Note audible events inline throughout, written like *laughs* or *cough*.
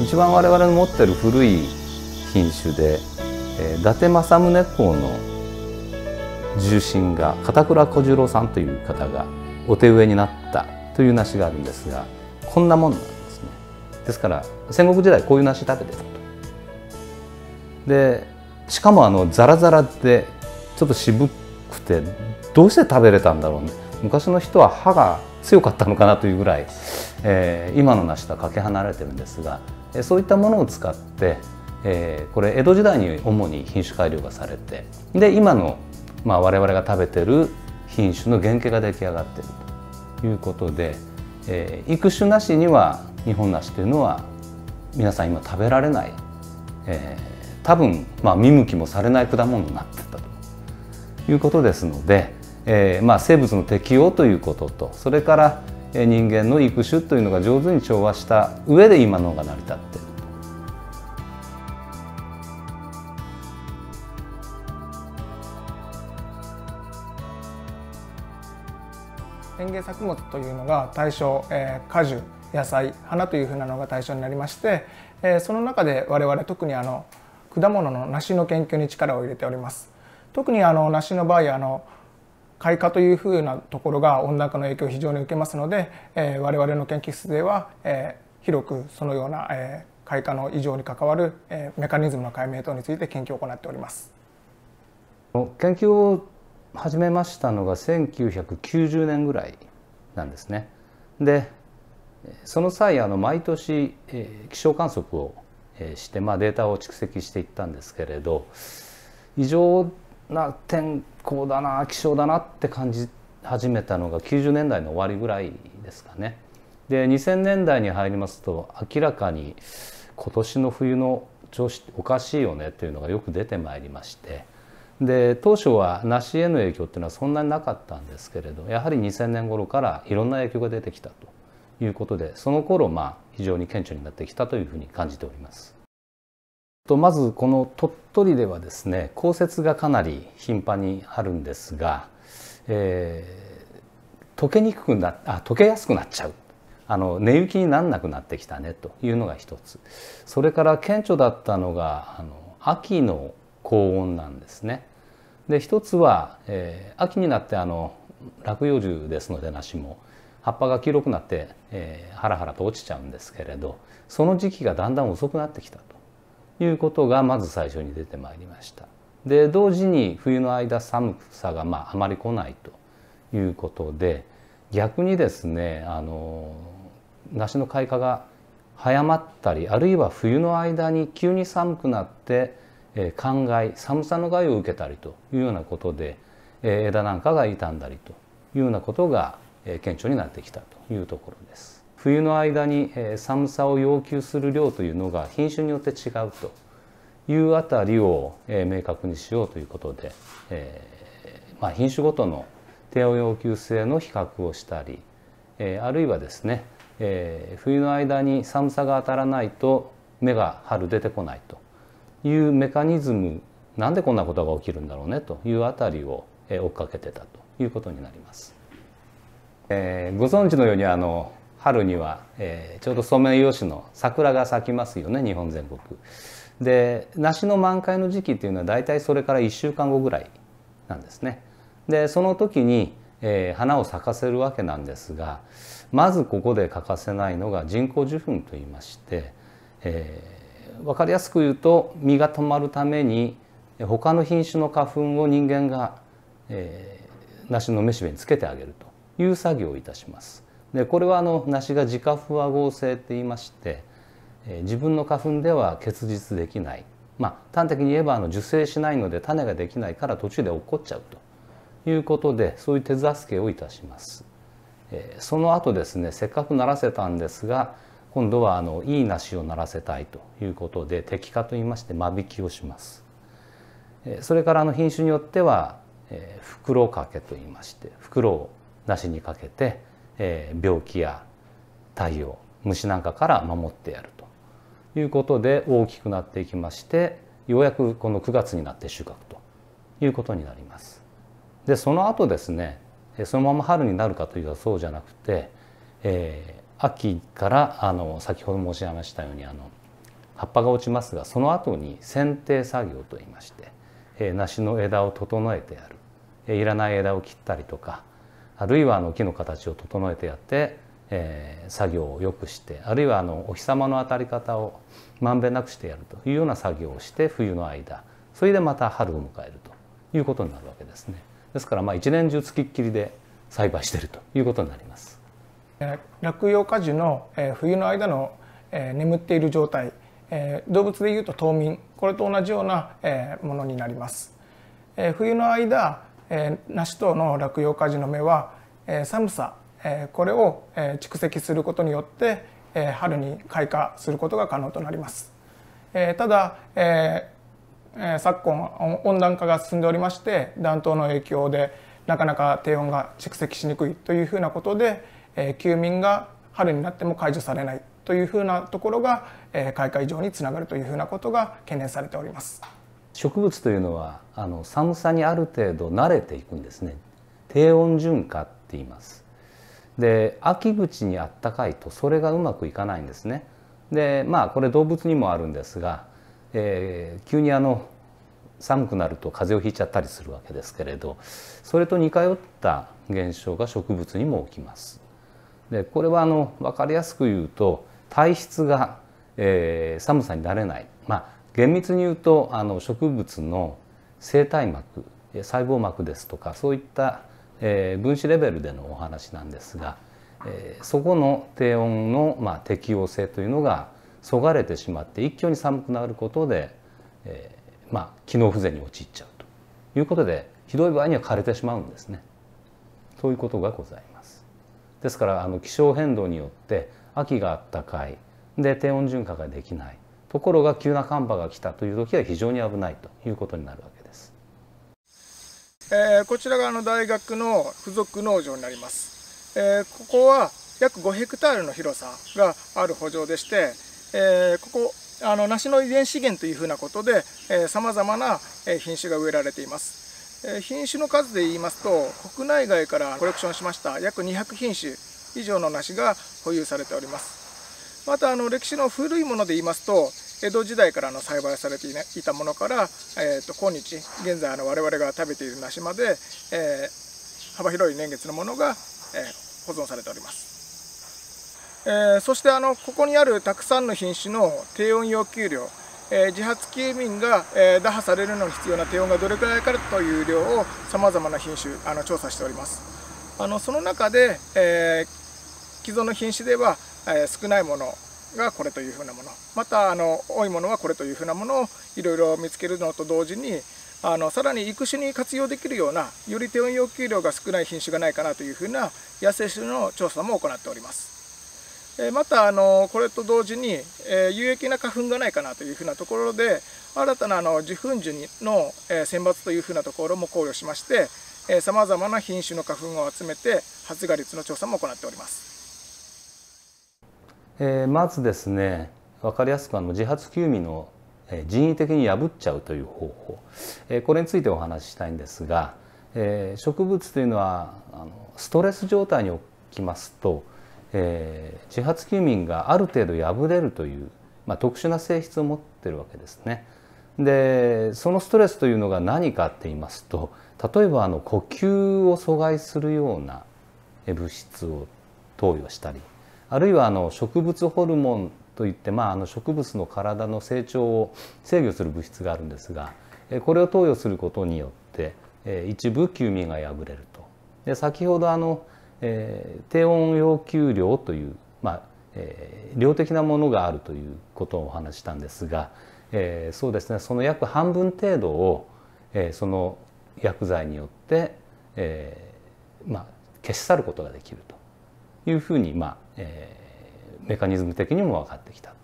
一番我々の持ってる古い品種で、えー、伊達政宗公の重臣が片倉小次郎さんという方がお手植えになったという梨があるんですがこんなもんなんですねですから戦国時代こういう梨食べてたとでしかもあのザラザラでちょっと渋くてどうして食べれたんだろうね昔の人は歯が強かったのかなというぐらいえー、今の梨とはかけ離れてるんですが、えそういったものを使って、えー、これ江戸時代に主に品種改良がされてで今の、まあ、我々が食べてる品種の原型が出来上がってるということで、えー、育種なしには日本梨というのは皆さん今食べられない、えー、多分、まあ、見向きもされない果物になってたということですので、えーまあ、生物の適応ということとそれから人間の育種というのが上手に調和した上で今のが成り立っている。園芸作物というのが対象、えー、果樹野菜花というふうなのが対象になりまして、えー、その中で我々特にあの果物の梨の研究に力を入れております特にあの梨の場合あの開花というふうなところが温暖化の影響を非常に受けますので、えー、我々の研究室では、えー、広くそのような、えー、開花の異常に関わる、えー、メカニズムの解明等について研究を行っております。研究を始めましたのが1990年ぐらいなんですね。でその際あの毎年、えー、気象観測をして、まあ、データを蓄積していったんですけれど異常な天候だな気象だなって感じ始めたのが90年代の終わりぐらいですかね。で2000年代に入りますと明らかに今年の冬の調子おかしいよねというのがよく出てまいりましてで当初は梨への影響っていうのはそんなになかったんですけれどやはり2000年頃からいろんな影響が出てきたということでその頃まあ非常に顕著になってきたというふうに感じております。とまずこの鳥取ではですね降雪がかなり頻繁にあるんですが、えー、溶けにくくなあ溶けやすくなっちゃうあの寝雪になんなくなってきたねというのが一つそれから顕著だったのがあの秋の高温なんですね。で一つは、えー、秋になってあの落葉樹ですので梨も葉っぱが黄色くなって、えー、ハラハラと落ちちゃうんですけれどその時期がだんだん遅くなってきたと。いうことがまず最初に出てまいりました。で同時に冬の間寒さがまああまり来ないということで逆にですねあの梨の開花が早まったりあるいは冬の間に急に寒くなって、え寒害寒さの害を受けたりというようなことで、え枝なんかが傷んだりというようなことが、え顕著になってきたというところです。冬の間に寒さを要求する量というのが品種によって違うというあたりを明確にしようということで、えー、まあ、品種ごとの低温要求性の比較をしたり、えー、あるいはですね、えー、冬の間に寒さが当たらないと芽が春出てこないというメカニズムなんでこんなことが起きるんだろうねというあたりを追っかけてたということになります。えー、ご存知のようにあの春には、えー、ちょうどソメイヨシノ桜が咲きますよね日本全国。で梨の満開の時期っていうのは大体それから1週間後ぐらいなんですね。でその時に、えー、花を咲かせるわけなんですがまずここで欠かせないのが人工授粉といいまして、えー、分かりやすく言うと実が止まるために他の品種の花粉を人間が、えー、梨のめしべにつけてあげるという作業をいたします。でこれはあの梨が自家不和合成って言いまして、えー、自分の花粉では結実できない、まあ、端的に言えばあの受精しないので種ができないから途中で落っこっちゃうということでそういう手助けをいたします。えー、その後ですねせっかくならせたんですが今度はあのいい梨をならせたいということで摘果といいまして間引きをします。えー、それからあの品種によっては、えー、袋かけといいまして袋を梨にかけてえー、病気や太陽虫なんかから守ってやるということで大きくなっていきましてようやくこの9月になって収穫ということになります。でその後ですねそのまま春になるかというとそうじゃなくて、えー、秋からあの先ほど申し上げましたようにあの葉っぱが落ちますがその後に剪定作業といいまして、えー、梨の枝を整えてやる、えー、いらない枝を切ったりとかあるいはあの木の形を整えてやって、えー、作業を良くしてあるいはあのお日様の当たり方をまんべんなくしてやるというような作業をして冬の間それでまた春を迎えるということになるわけですね。ですからまあ一年中つきっきりで栽培しているということになります。落葉果樹のえ冬の間のえ眠っている状態え動物でいうと冬眠これと同じようなえものになります。え冬の間梨等の落葉果樹の芽は寒さこれを蓄積することによって春に開花することが可能となります。ただ昨今温暖化が進んでおりまして暖冬の影響でなかなか低温が蓄積しにくいというふうなことで休眠が春になっても解除されないというふうなところが開花異常につながるというふうなことが懸念されております。植物というのはあの寒さにある程度慣れていくんですね低温循化って言いますで秋口にあったかいとそれがうまくいかないんですねでまあこれ動物にもあるんですが、えー、急にあの寒くなると風邪をひいちゃったりするわけですけれどそれと似通った現象が植物にも起きます。でこれはあの分かりやすく言うと体質が、えー、寒さに慣れない、まあ、厳密に言うとあの植物の生体膜細胞膜ですとかそういった、えー、分子レベルでのお話なんですが、えー、そこの低温の、まあ、適応性というのがそがれてしまって一挙に寒くなることで、えー、まあ、機能不全に陥っちゃうということでひどい場合には枯れてしまうんですね。ということがございます。ですからあの気象変動によって秋があったかいで低温循環ができないところが急な寒波が来たという時は非常に危ないということになるわけです。えー、こちらがあの大学の付属農場になります。えー、ここは約5ヘクタールの広さがある補助でして、えー、ここあの梨の遺伝資源というふうなことでさまざまな品種が植えられています、えー、品種の数で言いますと国内外からコレクションしました約200品種以上の梨が保有されておりますまたあの歴史の古いもので言いますと江戸時代からの栽培されていたものから、えー、と今日現在の我々が食べている梨まで、えー、幅広い年月のものが、えー、保存されております。えー、そしてあのここにあるたくさんの品種の低温要求量、えー、自発休眠が、えー、打破されるのに必要な低温がどれくらいかという量をさまざまな品種あの調査しておりますあのその中で、え既存の品種では、え少ないものがこれというふうなものまたあの多いものはこれというふうなものをいろいろ見つけるのと同時にあのさらに育種に活用できるようなより低温要求量が少ない品種がないかなというふうな野生種の調査も行っております。またあのこれと同時に、え有益な花粉がないかなというふうなところで新たなあの受粉樹の、え選抜というふうなところも考慮しましてさまざまな品種の花粉を集めて発芽率の調査も行っております。えー、まずですね分かりやすくあの自発休眠の人為的に破っちゃうという方法、えー、これについてお話ししたいんですが、えー、植物というのはあのストレス状態に置きますと、えー、自発休眠がある程度破れるという、まあ、特殊な性質を持ってるわけですね。でそのストレスというのが何かって言いますと例えばあの呼吸を阻害するような物質を投与したりあるいはあの植物ホルモンといって、まあ、あの植物の体の成長を制御する物質があるんですがこれを投与することによって一部休眠が破れるとで先ほどあの、えー、低温要求量という、まあえー、量的なものがあるということをお話したんですが、えー、そうですねその約半分程度を、えー、その薬剤によって、えーまあ、消し去ることができるというふうに、まあえー、メカニズム的にも分かってきた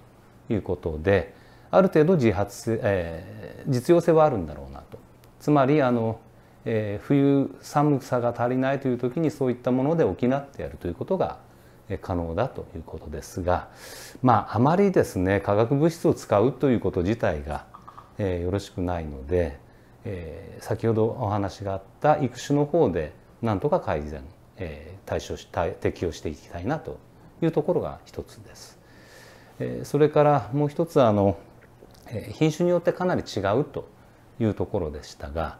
ということである程度自発性、えー、実用性はあるんだろうなと。つまりあの、えー、冬寒さが足りないという時にそういったもので補ってやるということが可能だということですがまああまりですね化学物質を使うということ自体が、えー、よろしくないので、えー、先ほどお話があった育種の方でなんとか改善、えー、対処し対適用していきたいなというところが一つです。それからもう一つあの品種によってかなり違うというところでしたが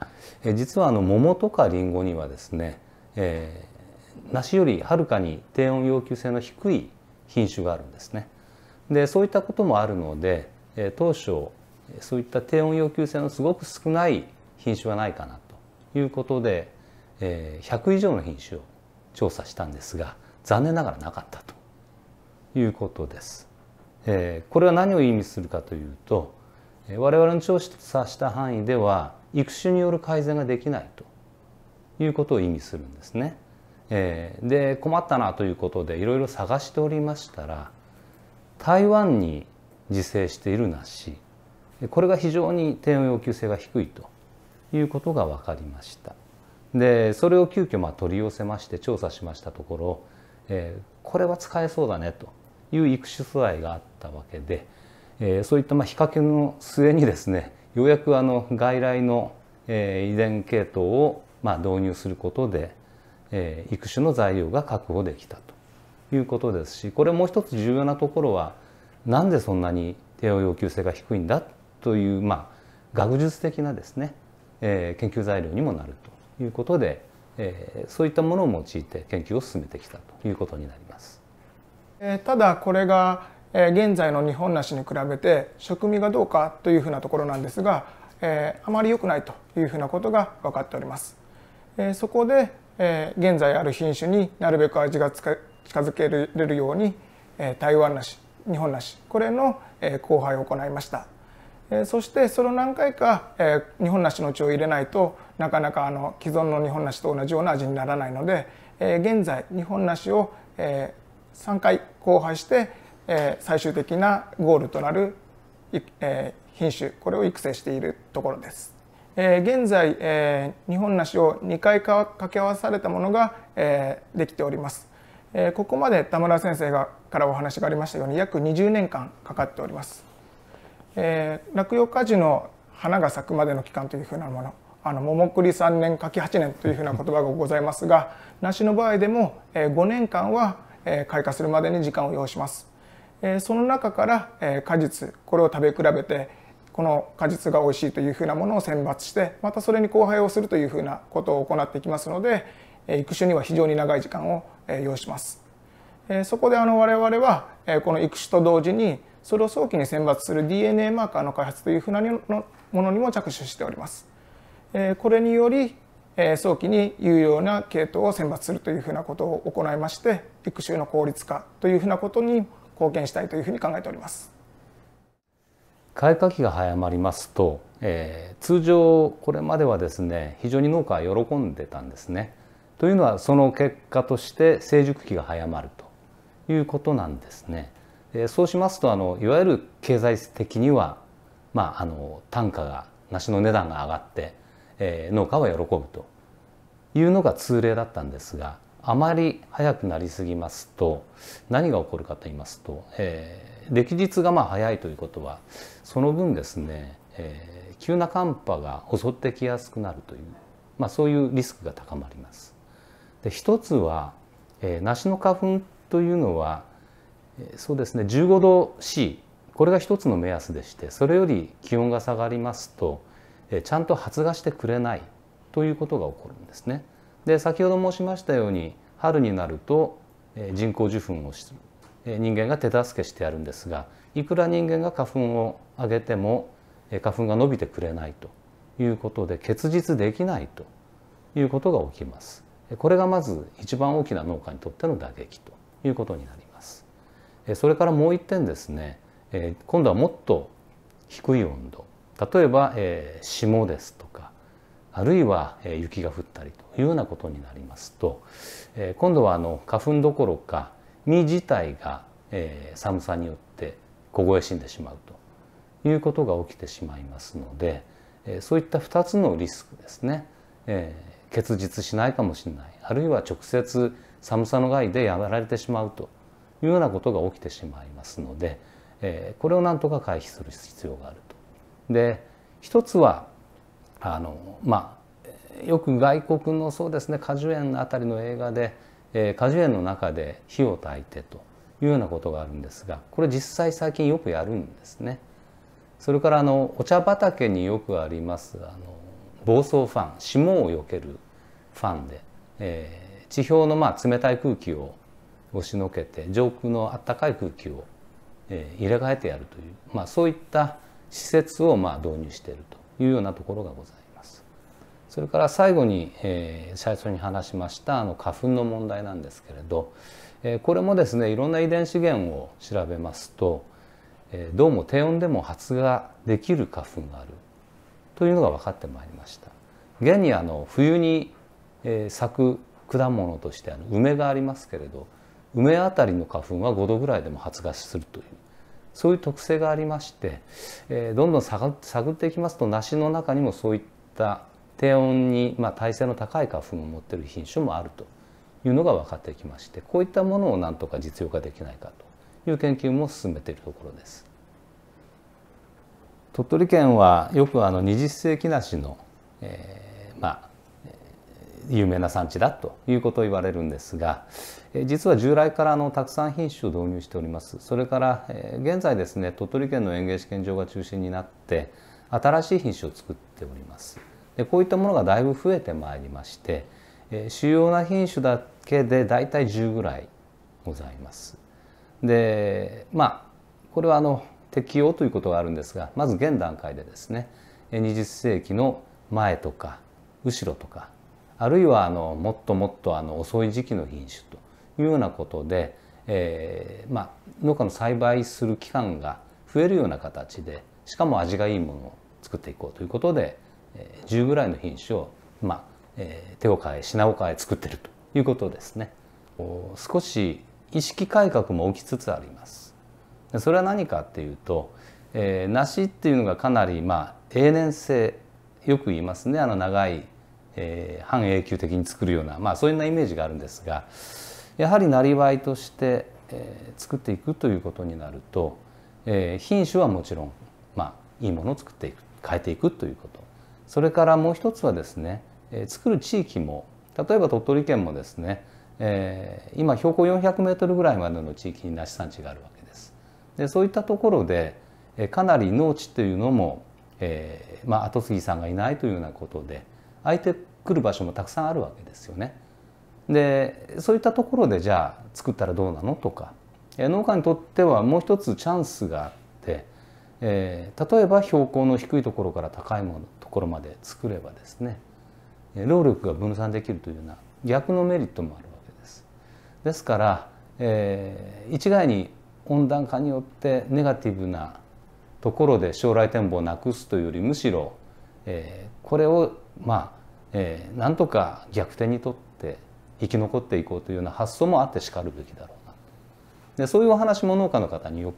実はあの桃とかりんごにはですね、えー、梨よりはるかに低温要求性の低い品種があるんですね。でそういったこともあるので当初そういった低温要求性のすごく少ない品種はないかなということで100以上の品種を調査したんですが残念ながらなかったいうことです。えこれは何を意味するかというと我々の調査した範囲では育種による改善ができないということを意味するんですね。えで困ったなということでいろいろ探しておりましたら台湾に自生している梨これが非常に低温要求性が低いということが分かりましたでそれを急遽まあ取り寄せまして調査しましたところ、えー、これは使えそうだねという育種材があったわけで、えー、そういったまあ比較の末にですねようやくあの外来の、えー、遺伝系統をまあ導入することで、えー、育種の材料が確保できたということですしこれもう一つ重要なところはなんでそんなに低用要求性が低いんだという、まあ、学術的なですね、えー、研究材料にもなるということで、えー、そういったものを用いて研究を進めてきたということになります。ただこれが現在の日本梨に比べて食味がどうかというふうなところなんですがあまり良くないというふうなことが分かっておりますそこで現在ある品種になるべく味が近づけられるように台湾梨日本梨これの交配を行いましたそしてその何回か日本梨の血を入れないとなかなかあの既存の日本梨と同じような味にならないので現在日本梨を3回交配して、えー、最終的なゴールとなる、えー、品種これを育成しているところです。えー、現在、えー、日本梨を2回掛け合わされたものが、えー、できております。えー、ここまで田村先生がからお話がありましたように約20年間かかっております。えー、落葉果樹の花が咲くまでの期間というふうなものあの桃栗3年柿8年というふうな言葉がございますが梨の場合でもえ5年間は開花するまでに時間を要します。その中から果実これを食べ比べてこの果実が美味しいというふうなものを選抜してまたそれに交配をするというふうなことを行っていきますので育種には非常に長い時間を要します。そこであの我々はこの育種と同時にそれを早期に選抜する DNA マーカーの開発というふうなものにも着手しております。これにより早期に有用な系統を選抜するというふうなことを行いまして育種の効率化というふうなことに貢献したいというふうに考えております開花期が早まりますと、えー、通常これまではですね非常に農家は喜んでたんですねというのはその結果として成熟期が早まるということなんですね、えー、そうしますとあのいわゆる経済的にはまああの単価が梨の値段が上がってえー、農家は喜ぶというのが通例だったんですがあまり早くなりすぎますと何が起こるかと言いますと、えー、歴日がまあ早いということはその分ですね、えー、急な寒波が襲ってきやすくなるという、まあ、そういうリスクが高まります。で一つは、えー、梨の花粉というのは、えー、そうですね15度 C これが一つの目安でしてそれより気温が下がりますとちゃんと発芽してくれないということが起こるんですね。で先ほど申しましたように春になると人工受粉をする人間が手助けしてやるんですがいくら人間が花粉をあげても花粉が伸びてくれないということで結実できないということが起きます。これがまず一番大きな農家にとっての打撃ということになります。それからもう一点ですね今度はもっと低い温度例えば、えー、霜ですとかあるいは、えー、雪が降ったりというようなことになりますと、えー、今度はあの花粉どころか実自体が、えー、寒さによって凍え死んでしまうということが起きてしまいますので、えー、そういった2つのリスクですね、えー、結実しないかもしれないあるいは直接寒さの害でやられてしまうというようなことが起きてしまいますので、えー、これをなんとか回避する必要がある。で一つはあのまあよく外国のそうですね果樹園あたりの映画で、えー、果樹園の中で火を焚いてというようなことがあるんですがこれ実際最近よくやるんですね。それからあのお茶畑によくありますあの暴走ファン霜をよけるファンで、えー、地表のまあ冷たい空気を押しのけて上空のあったかい空気を、えー、入れ替えてやるという、まあ、そういった施設をまあ導入しているというようなところがございます。それから最後に、えー、最初に話しましたあの花粉の問題なんですけれど、えー、これもですねいろんな遺伝資源を調べますと、えー、どうも低温でも発芽できる花粉があるというのが分かってまいりました。現にあの冬に、えー、咲く果物としてあの梅がありますけれど梅あたりの花粉は5度ぐらいでも発芽するというそういう特性がありまして、えー、どんどん探っていきますと梨の中にもそういった低温に、まあ、耐性の高い花粉を持ってる品種もあるというのが分かってきましてこういったものをなんとか実用化できないかという研究も進めているところです。鳥取県はよくあの20世紀梨の、えー、まあ有名な産地だということを言われるんですが実は従来からのたくさん品種を導入しておりますそれから現在ですね鳥取県の園芸試験場が中心になって新しい品種を作っておりますでこういったものがだいぶ増えてまいりまして主要な品種だけでだいたい10ぐらいございますでまあこれはあの適用ということがあるんですがまず現段階でですね20世紀の前とか後ろとかあるいはあのもっともっとあの遅い時期の品種というようなことで、えーまあ、農家の栽培する期間が増えるような形でしかも味がいいものを作っていこうということで、えー、10ぐらいの品種を、まあえー、手を変え品を変え作ってるということですね。少し意識改革も起きつつありますそれは何かっていうと、えー、梨っていうのがかなりまあ永年性よく言いますねあの長いえ半永久的に作るような、まあ、そういうなイメージがあるんですがやはりなりわいとして、え作っていくということになると、え品種はもちろん、まあ、いいものを作っていく変えていくということそれからもう一つはですね、え作る地域も例えば鳥取県もですね、え今標高400メートルぐらいまでの地域に梨産地があるわけです。でそういったところで、えかなり農地というのも、えーまあ、後継ぎさんがいないというようなことで来る場所もたくさんあるわけですよね。でそういったところでじゃあ作ったらどうなのとか農家にとってはもう一つチャンスがあって、えー、例えば標高の低いところから高いものところまで作ればですね労力が分散できるというような逆のメリットもあるわけです。ですから、えー、一概に温暖化によってネガティブなところで将来展望をなくすというよりむしろ、えー、これをまあえー、なんとか逆転にとって生き残っていこうというような発想もあってしかるべきだろうなでそういうお話も農家の方によく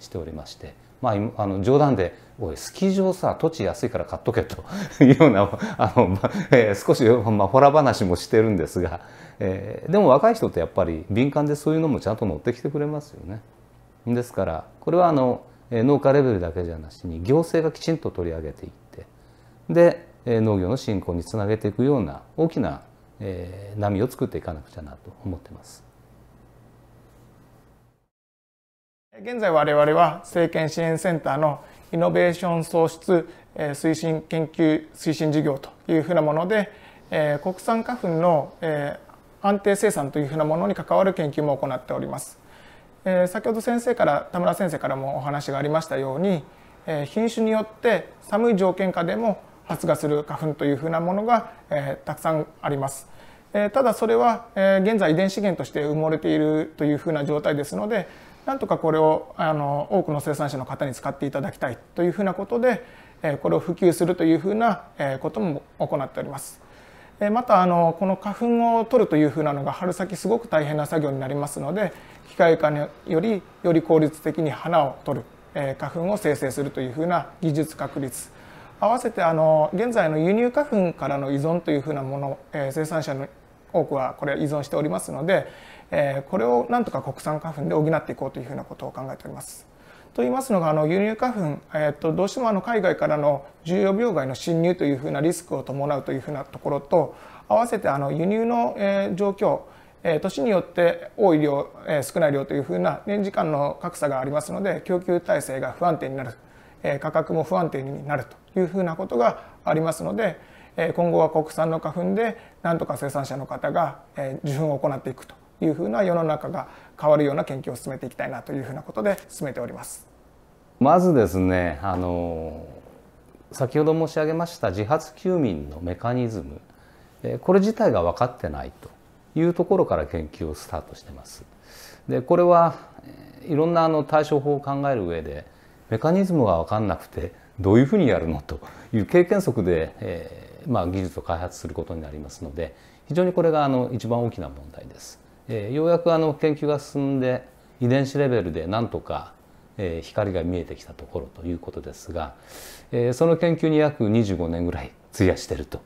しておりまして、まあ、あの冗談で「おいスキー場さ土地安いから買っとけ」と *laughs* いうようなあの、まえー、少し、まあ、ほら話もしてるんですが、えー、でも若い人ってやっぱり敏感でそういうのもちゃんと乗ってきてくれますよね。ですからこれはあの農家レベルだけじゃなしに行政がきちんと取り上げていってで農業の振興につなげていくような大きな波を作っていかなくちゃなと思ってます。現在我々は政権支援センターのイノベーション創出推進研究推進事業というふうなもので国産花粉の安定生産というふうなものに関わる研究も行っております。先ほど先生から田村先生からもお話がありましたように品種によって寒い条件下でも発芽する花粉というふうなものが、えー、たくさんあります。えー、ただそれは、えー、現在遺伝資源として埋もれているというふうな状態ですのでなんとかこれをあの多くの生産者の方に使っていただきたいというふうなことで、えー、これを普及するというふうな、えー、ことも行っております。えー、またあのこの花粉を取るというふうなのが春先すごく大変な作業になりますので機械化によりより効率的に花を取る、えー、花粉を生成するというふうな技術確立合わせてあの現在の輸入花粉からの依存というふうなもの、えー、生産者の多くはこれ依存しておりますので、えー、これをなんとか国産花粉で補っていこうというふうなことを考えております。と言いますのがあの輸入花粉、えー、とどうしてもあの海外からの重要病害の侵入というふうなリスクを伴うというふうなところと合わせてあの輸入の、えー、状況年によって多い量、少ない量というふうな年時間の格差がありますので供給体制が不安定になる価格も不安定になるというふうなことがありますので今後は国産の花粉でなんとか生産者の方が受粉を行っていくというふうな世の中が変わるような研究を進めていきたいなというふうなことで進めております。まずですねあの先ほど申し上げました自発休眠のメカニズムこれ自体が分かってないというところから研究をスタートしてます。でこれはいろんなあの対処法を考える上でメカニズムが分かんなくてどういうふうにやるのという経験則で、えー、まあ、技術を開発することになりますので非常にこれがあの一番大きな問題です。えー、ようやくあの研究が進んで遺伝子レベルでなんとか、えー、光が見えてきたところということですが、えー、その研究に約25年ぐらい費やしてると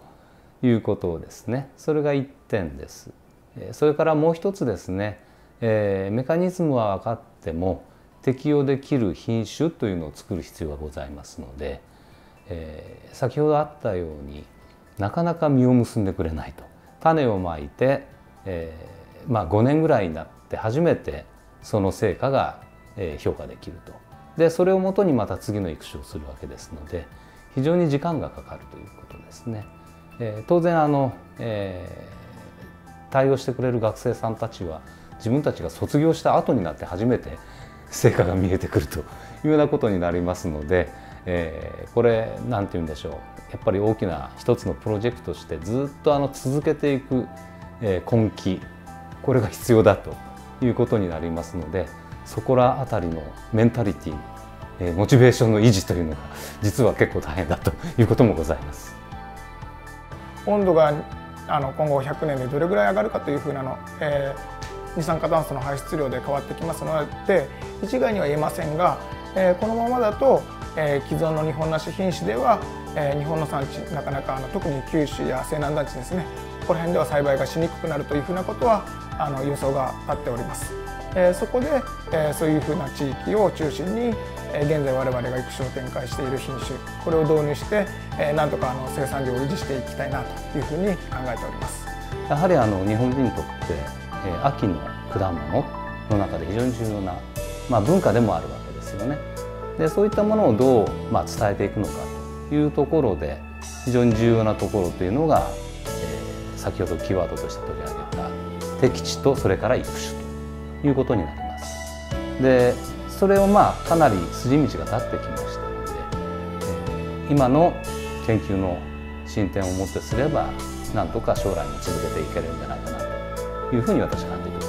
いうことですねそれが1点です。それからもう一つですね、えー、メカニズムは分かっても適用できる品種というのを作る必要がございますので、えー、先ほどあったようになかなか実を結んでくれないと種をまいて、えー、まあ、5年ぐらいになって初めてその成果が評価できるとでそれをもとにまた次の育種をするわけですので非常に時間がかかるということですね。えー、当然あの、えー、対応してくれる学生さんたちは自分たちが卒業した後になって初めて成果が見えてくるというようなことになりますので、えー、これ何て言うんでしょうやっぱり大きな一つのプロジェクトとしてずっとあの続けていく、え根気これが必要だということになりますのでそこら辺りのメンタリティえモチベーションの維持というのが実は結構大変だということもございます。温度があの今後100年でどれぐらい上がるかというふうなの、えー、二酸化炭素の排出量で変わってきますので一概には言えませんが、えー、このままだと、えー、既存の日本梨品種では、えー、日本の産地なかなかあの特に九州や西南団地ですねこの辺では栽培がしにくくなるというふうなことはあの予想が立っております、えー、そこで、えー、そういうふうな地域を中心に、えー、現在我々が育種を展開している品種これを導入して、えー、なんとかあの生産量を維持していきたいなというふうに考えておりますやはりあの日本人にとって、えー、秋の果物の中で非常に重要なまあ、文化でもあるわけですよね。でそういったものをどう、まあ、伝えていくのかというところで非常に重要なところというのが、えー、先ほどキーワードとして取り上げた敵地とそれから育種ということになります。でそれをまあかなり筋道が立ってきましたので、えー、今の研究の進展をもってすればなんとか将来も続けていけるんじゃないかなというふうに私は感じています。